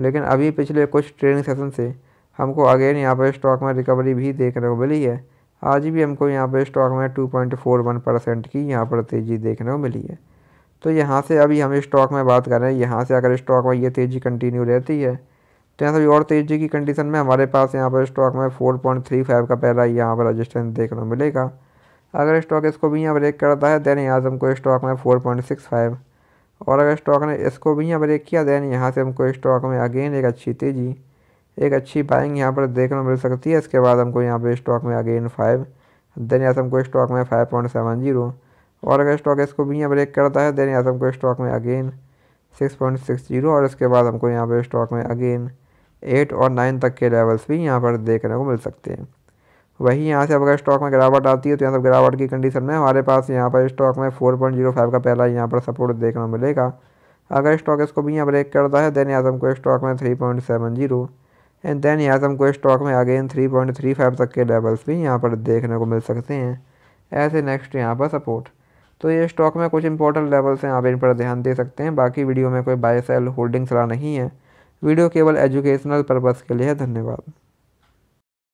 लेकिन अभी पिछले कुछ ट्रेनिंग सेशन से हमको अगेन यहाँ पर स्टॉक में रिकवरी भी देखने को मिली है आज भी हमको यहाँ पर स्टॉक में two point four one percent की यहाँ पर तेज़ी देखने को मिली है तो यहाँ से अभी हम स्टॉक में बात कर रहे हैं यहाँ से अगर स्टॉक में ये तेज़ी कंटिन्यू रहती है तो यहाँ से और तेज़ी की कंडीशन में हमारे पास यहाँ पर स्टॉक में फाइव का पहला यहाँ पर रजिस्टेंस देखने को मिलेगा अगर स्टॉक इसको भी यहाँ ब्रेक करता है देन यहाँ से हमको स्टॉक में फाइव और अगर स्टॉक ने इसको भी यहाँ ब्रेक किया दैन यहाँ से हमको स्टॉक में अगेन एक अच्छी तेज़ी एक अच्छी बाइंग यहाँ पर देखने को मिल सकती है इसके बाद हमको यहाँ पर स्टॉक में अगेन फाइव देन यहाँ से हमको स्टॉक में फाइव पॉइंट सेवन जीरो और अगर स्टॉक इसको भी यहाँ ब्रेक करता है देन यहाँ से हमको स्टॉक में again six point six zero और इसके बाद हमको यहाँ पर स्टॉक में अगेन एट और नाइन तक के लेवल्स भी यहाँ पर देखने को मिल सकते हैं वही यहाँ से अगर स्टॉक में गिरावट आती है तो यहाँ सब गिरावट की कंडीशन में हमारे पास यहाँ पर स्टॉक में फोर पॉइंट जीरो फाइव का पहला यहाँ पर सपोर्ट देखने को मिलेगा अगर स्टॉक इसको भी यहाँ ब्रेक करता है देन यहाँ से हमको स्टॉक में three point seven zero and then यहाँ से हमको स्टॉक में again three point three five तक के लेवल्स भी यहाँ पर देखने को मिल सकते हैं ऐसे नेक्स्ट यहाँ पर सपोर्ट तो ये स्टॉक में कुछ इंपॉर्टेंट लेवल्स हैं आप इन पर ध्यान दे सकते हैं बाकी वीडियो में कोई बाय सेल होल्डिंग सलाह नहीं है वीडियो केवल एजुकेशनल पर्पज़ के लिए है धन्यवाद